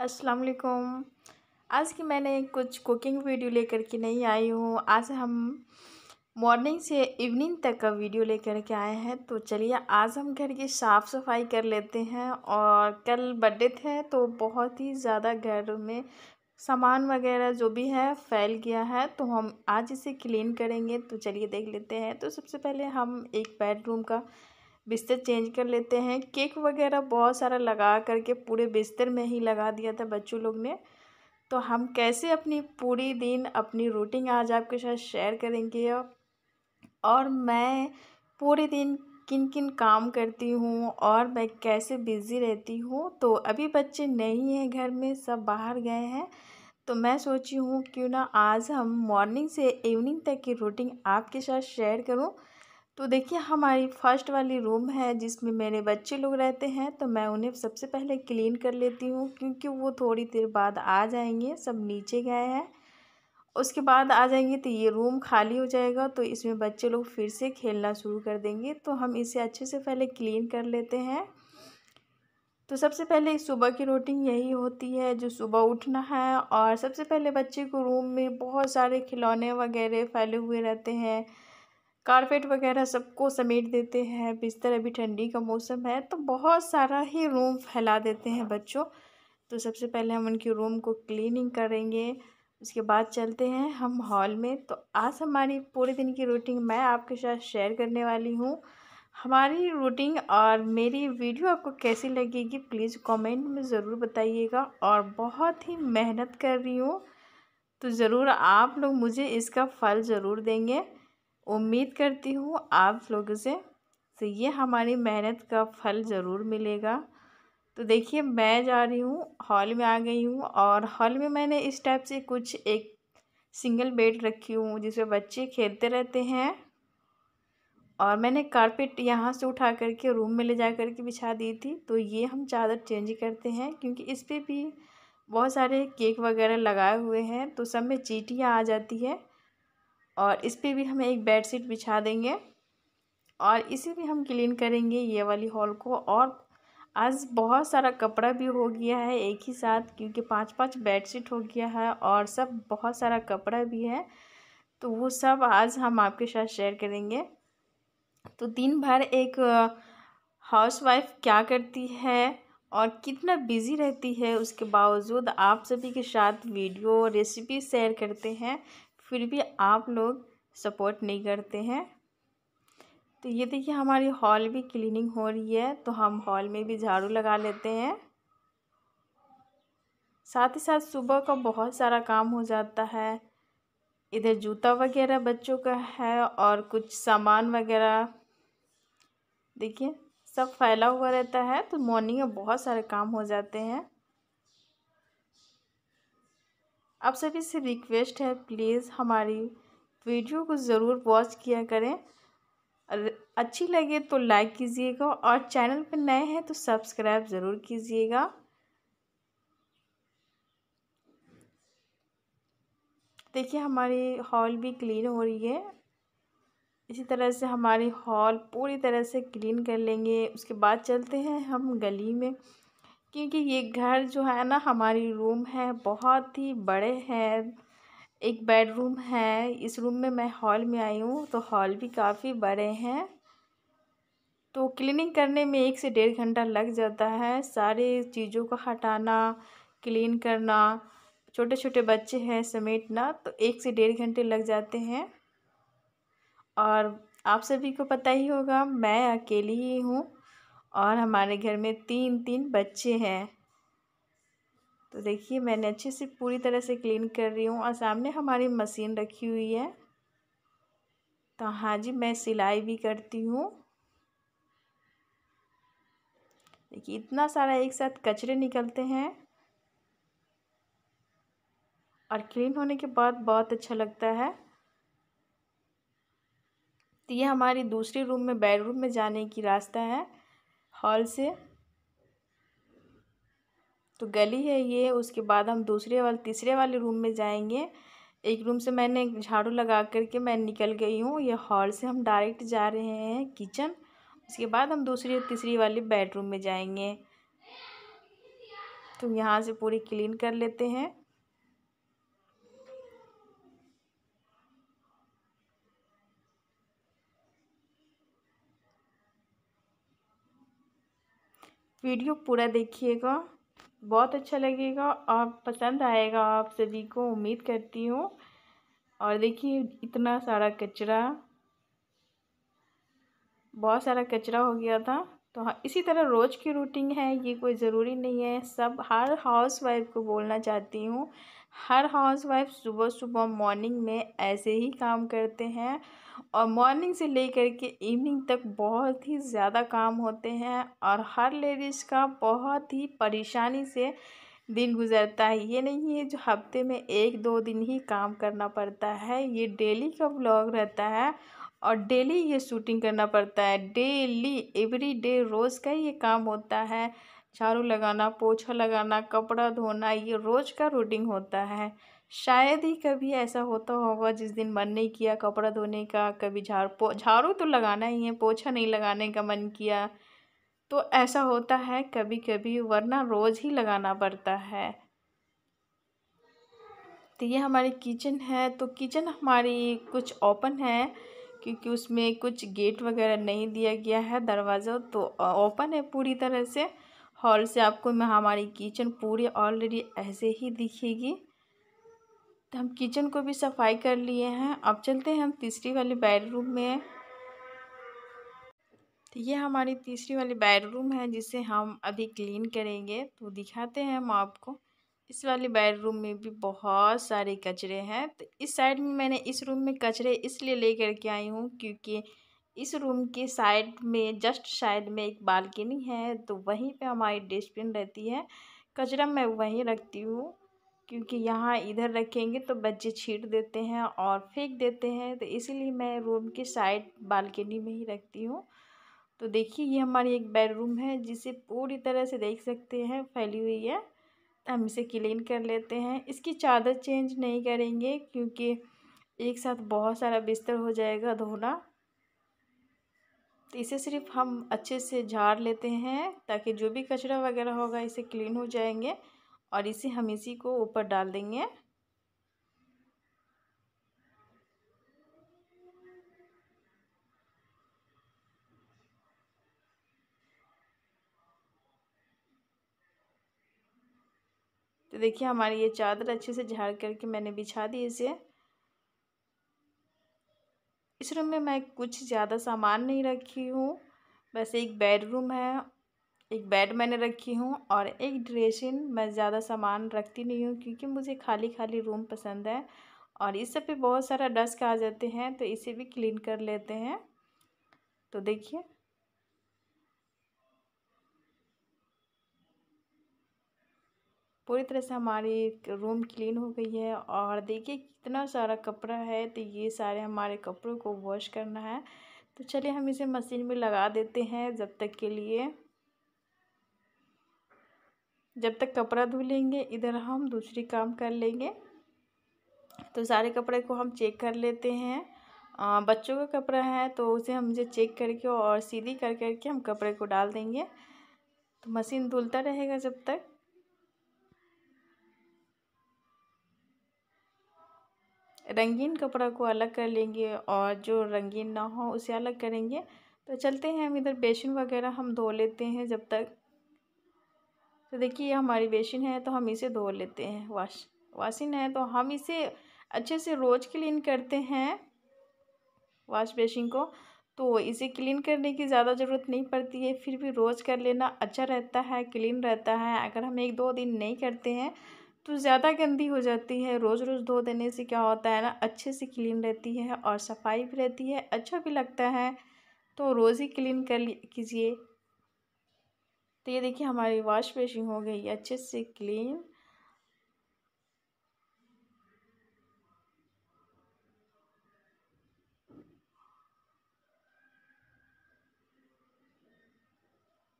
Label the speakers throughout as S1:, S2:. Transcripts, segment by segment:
S1: असलम आज की मैंने कुछ कुकिंग वीडियो लेकर के नहीं आई हूँ आज हम मॉर्निंग से इवनिंग तक का वीडियो लेकर के आए हैं तो चलिए आज हम घर की साफ़ सफाई कर लेते हैं और कल बर्थडे थे तो बहुत ही ज़्यादा घर में सामान वगैरह जो भी है फैल गया है तो हम आज इसे क्लीन करेंगे तो चलिए देख लेते हैं तो सबसे पहले हम एक बेडरूम का बिस्तर चेंज कर लेते हैं केक वगैरह बहुत सारा लगा करके पूरे बिस्तर में ही लगा दिया था बच्चों लोग ने तो हम कैसे अपनी पूरी दिन अपनी रूटीन आज आपके साथ शेयर करेंगे और मैं पूरे दिन किन किन काम करती हूँ और मैं कैसे बिज़ी रहती हूँ तो अभी बच्चे नहीं हैं घर में सब बाहर गए हैं तो मैं सोची हूँ क्यों ना आज हम मॉर्निंग से इवनिंग तक की रूटीन आपके साथ शेयर करूँ तो देखिए हमारी फर्स्ट वाली रूम है जिसमें मेरे बच्चे लोग रहते हैं तो मैं उन्हें सबसे पहले क्लीन कर लेती हूँ क्योंकि वो थोड़ी देर बाद आ जाएंगे सब नीचे गए हैं उसके बाद आ जाएंगे तो ये रूम खाली हो जाएगा तो इसमें बच्चे लोग फिर से खेलना शुरू कर देंगे तो हम इसे अच्छे से पहले क्लीन कर लेते हैं तो सबसे पहले सुबह की रूटीन यही होती है जो सुबह उठना है और सबसे पहले बच्चे को रूम में बहुत सारे खिलौने वगैरह फैले हुए रहते हैं कारपेट वगैरह सबको समेट देते हैं बिस्तर अभी ठंडी का मौसम है तो बहुत सारा ही रूम फैला देते हैं बच्चों तो सबसे पहले हम उनके रूम को क्लीनिंग करेंगे उसके बाद चलते हैं हम हॉल में तो आज हमारी पूरे दिन की रूटीन मैं आपके साथ शेयर करने वाली हूँ हमारी रूटीन और मेरी वीडियो आपको कैसी लगेगी प्लीज़ कमेंट में ज़रूर बताइएगा और बहुत ही मेहनत कर रही हूँ तो ज़रूर आप लोग मुझे इसका फल ज़रूर देंगे उम्मीद करती हूँ आप लोगों से तो ये हमारी मेहनत का फल ज़रूर मिलेगा तो देखिए मैं जा रही हूँ हॉल में आ गई हूँ और हॉल में मैंने इस टाइप से कुछ एक सिंगल बेड रखी हूँ जिसमें बच्चे खेलते रहते हैं और मैंने कारपेट यहाँ से उठा करके रूम में ले जा कर के बिछा दी थी तो ये हम चादर चेंज करते हैं क्योंकि इस पर भी बहुत सारे केक वगैरह लगाए हुए हैं तो सब में चीटियाँ आ जाती है और इस पर भी हम एक बेड शीट बिछा देंगे और इसे भी हम क्लीन करेंगे ये वाली हॉल को और आज बहुत सारा कपड़ा भी हो गया है एक ही साथ क्योंकि पांच पांच बेडशीट हो गया है और सब बहुत सारा कपड़ा भी है तो वो सब आज हम आपके साथ शेयर करेंगे तो दिन भर एक हाउसवाइफ क्या करती है और कितना बिज़ी रहती है उसके बावजूद आप सभी के साथ वीडियो रेसिपी शेयर करते हैं फिर भी आप लोग सपोर्ट नहीं करते हैं तो ये देखिए हमारी हॉल भी क्लीनिंग हो रही है तो हम हॉल में भी झाड़ू लगा लेते हैं साथ ही साथ सुबह का बहुत सारा काम हो जाता है इधर जूता वगैरह बच्चों का है और कुछ सामान वगैरह देखिए सब फैला हुआ रहता है तो मॉर्निंग में बहुत सारे काम हो जाते हैं आप सभी से रिक्वेस्ट है प्लीज़ हमारी वीडियो को ज़रूर वॉच किया करें अच्छी लगे तो लाइक कीजिएगा और चैनल पर नए हैं तो सब्सक्राइब ज़रूर कीजिएगा देखिए हमारी हॉल भी क्लीन हो रही है इसी तरह से हमारी हॉल पूरी तरह से क्लीन कर लेंगे उसके बाद चलते हैं हम गली में क्योंकि ये घर जो है ना हमारी रूम है बहुत ही बड़े हैं एक बेडरूम है इस रूम में मैं हॉल में आई हूँ तो हॉल भी काफ़ी बड़े हैं तो क्लीनिंग करने में एक से डेढ़ घंटा लग जाता है सारे चीज़ों को हटाना क्लीन करना छोटे छोटे बच्चे हैं समेटना तो एक से डेढ़ घंटे लग जाते हैं और आप सभी को पता ही होगा मैं अकेली ही हूँ और हमारे घर में तीन तीन बच्चे हैं तो देखिए मैंने अच्छे से पूरी तरह से क्लीन कर रही हूँ और सामने हमारी मशीन रखी हुई है तो हाँ जी मैं सिलाई भी करती हूँ देखिए इतना सारा एक साथ कचरे निकलते हैं और क्लीन होने के बाद बहुत अच्छा लगता है तो ये हमारी दूसरे रूम में बेडरूम में जाने की रास्ता है हॉल से तो गली है ये उसके बाद हम दूसरे वाले तीसरे वाले रूम में जाएंगे एक रूम से मैंने झाड़ू लगा करके मैं निकल गई हूँ ये हॉल से हम डायरेक्ट जा रहे हैं किचन उसके बाद हम दूसरी और तीसरी वाली बेडरूम में जाएंगे तो यहाँ से पूरी क्लीन कर लेते हैं वीडियो पूरा देखिएगा बहुत अच्छा लगेगा आप पसंद आएगा आप सभी को उम्मीद करती हूँ और देखिए इतना सारा कचरा बहुत सारा कचरा हो गया था तो हाँ इसी तरह रोज़ की रूटीन है ये कोई ज़रूरी नहीं है सब हर हाउस वाइफ को बोलना चाहती हूँ हर हाउसवाइफ सुबह सुबह मॉर्निंग में ऐसे ही काम करते हैं और मॉर्निंग से लेकर के इवनिंग तक बहुत ही ज़्यादा काम होते हैं और हर लेडीज़ का बहुत ही परेशानी से दिन गुजरता है ये नहीं है जो हफ्ते में एक दो दिन ही काम करना पड़ता है ये डेली का ब्लॉग रहता है और डेली ये शूटिंग करना पड़ता है डेली एवरी डे रोज़ का ये काम होता है झाड़ू लगाना पोछा लगाना कपड़ा धोना ये रोज़ का रूटीन होता है शायद ही कभी ऐसा होता होगा जिस दिन मन नहीं किया कपड़ा धोने का कभी झाड़ झाड़ू तो लगाना ही है पोछा नहीं लगाने का मन किया तो ऐसा होता है कभी कभी वरना रोज़ ही लगाना पड़ता है तो ये हमारी किचन है तो किचन हमारी कुछ ओपन है क्योंकि उसमें कुछ गेट वगैरह नहीं दिया गया है दरवाज़ा तो ओपन है पूरी तरह से हॉल से आपको मैं हमारी किचन पूरी ऑलरेडी ऐसे ही दिखेगी तो हम किचन को भी सफाई कर लिए हैं अब चलते हैं हम तीसरी वाली बेडरूम में तो ये हमारी तीसरी वाली बेडरूम है जिसे हम अभी क्लीन करेंगे तो दिखाते हैं हम आपको इस वाली बेडरूम में भी बहुत सारे कचरे हैं तो इस साइड में मैंने इस रूम में कचरे इसलिए लेकर के आई हूँ क्योंकि इस रूम के साइड में जस्ट साइड में एक बालकनी है तो वहीं पे हमारी डस्टबिन रहती है कचरा मैं वहीं रखती हूँ क्योंकि यहाँ इधर रखेंगे तो बच्चे छीट देते हैं और फेंक देते हैं तो इसीलिए मैं रूम के साइड बालकनी में ही रखती हूँ तो देखिए ये हमारी एक बेडरूम है जिसे पूरी तरह से देख सकते हैं फैली हुई है हम इसे क्लीन कर लेते हैं इसकी चादर चेंज नहीं करेंगे क्योंकि एक साथ बहुत सारा बिस्तर हो जाएगा धोना तो इसे सिर्फ हम अच्छे से झाड़ लेते हैं ताकि जो भी कचरा वगैरह होगा इसे क्लीन हो जाएंगे और इसे हम इसी को ऊपर डाल देंगे तो देखिए हमारी ये चादर अच्छे से झाड़ करके मैंने बिछा दी इसे इस रूम में मैं कुछ ज़्यादा सामान नहीं रखी हूँ बस एक बेडरूम है एक बेड मैंने रखी हूँ और एक ड्रेसिन मैं ज़्यादा सामान रखती नहीं हूँ क्योंकि मुझे खाली खाली रूम पसंद है और इस सब पे बहुत सारा डस्ट आ जाते हैं तो इसे भी क्लीन कर लेते हैं तो देखिए पूरी तरह से हमारी रूम क्लीन हो गई है और देखिए कितना सारा कपड़ा है तो ये सारे हमारे कपड़ों को वॉश करना है तो चलिए हम इसे मशीन में लगा देते हैं जब तक के लिए जब तक कपड़ा धो लेंगे इधर हम दूसरी काम कर लेंगे तो सारे कपड़े को हम चेक कर लेते हैं आ, बच्चों का कपड़ा है तो उसे हम इसे चेक करके और सीधी कर करके हम कपड़े को डाल देंगे तो मशीन धुलता रहेगा जब तक रंगीन कपड़ा को अलग कर लेंगे और जो रंगीन ना हो उसे अलग करेंगे तो चलते हैं हम इधर बेसन वगैरह हम धो लेते हैं जब तक तो देखिए ये हमारी बेसिन है तो हम इसे धो लेते हैं वाश वाशिन है तो हम इसे अच्छे से रोज़ क्लीन करते हैं वाश बेसिन को तो इसे क्लीन करने की ज़्यादा ज़रूरत नहीं पड़ती है फिर भी रोज़ कर लेना अच्छा रहता है क्लीन रहता है अगर हम एक दो दिन नहीं करते हैं तो ज़्यादा गंदी हो जाती है रोज़ रोज़ धो देने से क्या होता है ना अच्छे से क्लीन रहती है और सफाई भी रहती है अच्छा भी लगता है तो रोज़ ही क्लीन कर कीजिए तो ये देखिए हमारी वॉश बेसिन हो गई अच्छे से क्लीन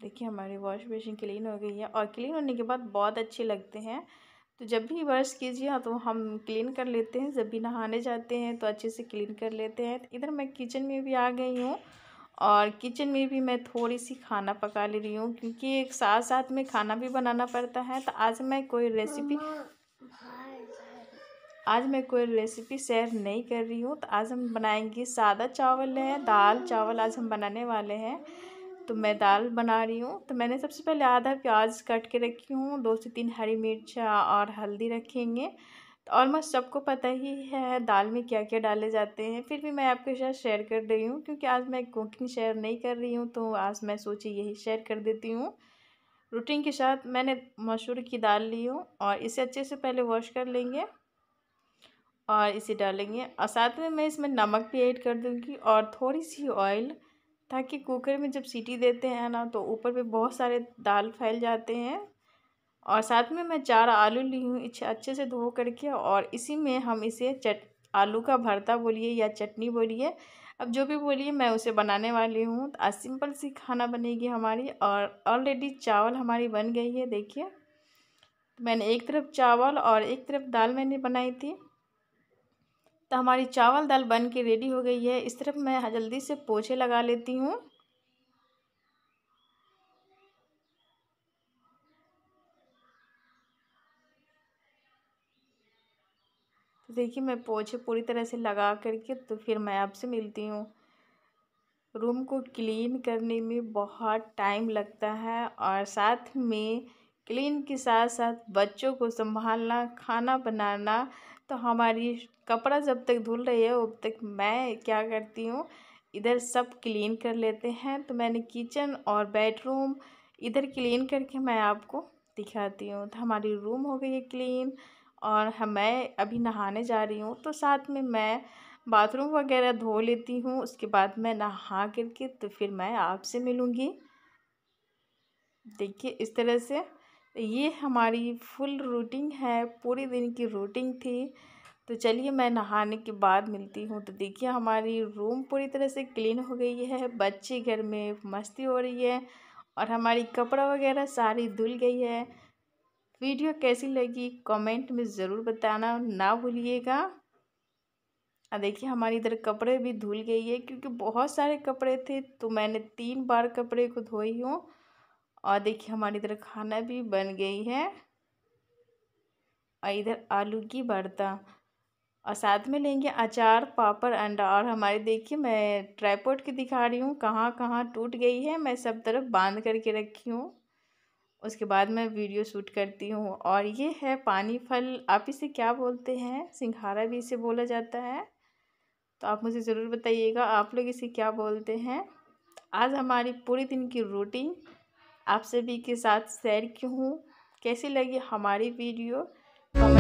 S1: देखिए हमारी वॉश बेसिन क्लीन हो गई है और क्लीन होने के बाद बहुत अच्छे लगते हैं तो जब भी वर्ष कीजिए हाँ तो हम क्लीन कर लेते हैं जब भी नहाने जाते हैं तो अच्छे से क्लीन कर लेते हैं इधर मैं किचन में भी आ गई हूँ और किचन में भी मैं थोड़ी सी खाना पका ले रही हूँ क्योंकि एक साथ साथ में खाना भी बनाना पड़ता है तो आज मैं कोई रेसिपी आज मैं कोई रेसिपी शेयर नहीं कर रही हूँ तो आज हम बनाएंगे सादा चावल है दाल चावल आज हम बनाने वाले हैं तो मैं दाल बना रही हूँ तो मैंने सबसे पहले आधा प्याज कट के रखी हूँ दो से तीन हरी मिर्चा और हल्दी रखेंगे तो ऑलमोस्ट सबको पता ही है दाल में क्या क्या डाले जाते हैं फिर भी मैं आपके साथ शेयर कर रही हूँ क्योंकि आज मैं कुकिंग शेयर नहीं कर रही हूँ तो आज मैं सोची यही शेयर कर देती हूँ रूटीन के साथ मैंने मसूर की दाल ली हूँ और इसे अच्छे से पहले वॉश कर लेंगे और इसे डालेंगे और साथ में मैं इसमें नमक भी ऐड कर दूँगी और थोड़ी सी ऑयल ताकि कुकर में जब सीटी देते हैं ना तो ऊपर पे बहुत सारे दाल फैल जाते हैं और साथ में मैं चार आलू ली हूँ अच्छे से धो करके और इसी में हम इसे चट आलू का भरता बोलिए या चटनी बोलिए अब जो भी बोलिए मैं उसे बनाने वाली हूँ तो आज सिंपल सी खाना बनेगी हमारी और ऑलरेडी चावल हमारी बन गई है देखिए मैंने एक तरफ चावल और एक तरफ दाल मैंने बनाई थी तो हमारी चावल दाल बन के रेडी हो गई है इस तरफ मैं जल्दी से पोछे लगा लेती हूँ तो देखिए मैं पोछे पूरी तरह से लगा करके तो फिर मैं आपसे मिलती हूँ रूम को क्लीन करने में बहुत टाइम लगता है और साथ में क्लीन के साथ साथ बच्चों को संभालना खाना बनाना तो हमारी कपड़ा जब तक धुल रही है उब तक मैं क्या करती हूँ इधर सब क्लीन कर लेते हैं तो मैंने किचन और बेडरूम इधर क्लीन करके मैं आपको दिखाती हूँ तो हमारी रूम हो गई है क्लीन और मैं अभी नहाने जा रही हूँ तो साथ में मैं बाथरूम वगैरह धो लेती हूँ उसके बाद मैं नहा करके तो फिर मैं आपसे मिलूँगी देखिए इस तरह से ये हमारी फुल रूटीन है पूरे दिन की रूटीन थी तो चलिए मैं नहाने के बाद मिलती हूँ तो देखिए हमारी रूम पूरी तरह से क्लीन हो गई है बच्चे घर में मस्ती हो रही है और हमारी कपड़ा वगैरह सारी धुल गई है वीडियो कैसी लगी कमेंट में ज़रूर बताना ना भूलिएगा और देखिए हमारी इधर कपड़े भी धुल गई है क्योंकि बहुत सारे कपड़े थे तो मैंने तीन बार कपड़े को धोई हूँ और देखिए हमारी इधर खाना भी बन गई है और इधर आलू की भरता और साथ में लेंगे अचार पापड़ अंडा और हमारे देखिए मैं ट्राईपोर्ट की दिखा रही हूँ कहाँ कहाँ टूट गई है मैं सब तरफ बांध करके रखी हूँ उसके बाद मैं वीडियो शूट करती हूँ और ये है पानी फल आप इसे क्या बोलते हैं सिंघारा भी इसे बोला जाता है तो आप मुझे ज़रूर बताइएगा आप लोग इसे क्या बोलते हैं आज हमारी पूरे दिन की रूटीन आप सभी के साथ शेयर की हूँ कैसी लगी हमारी वीडियो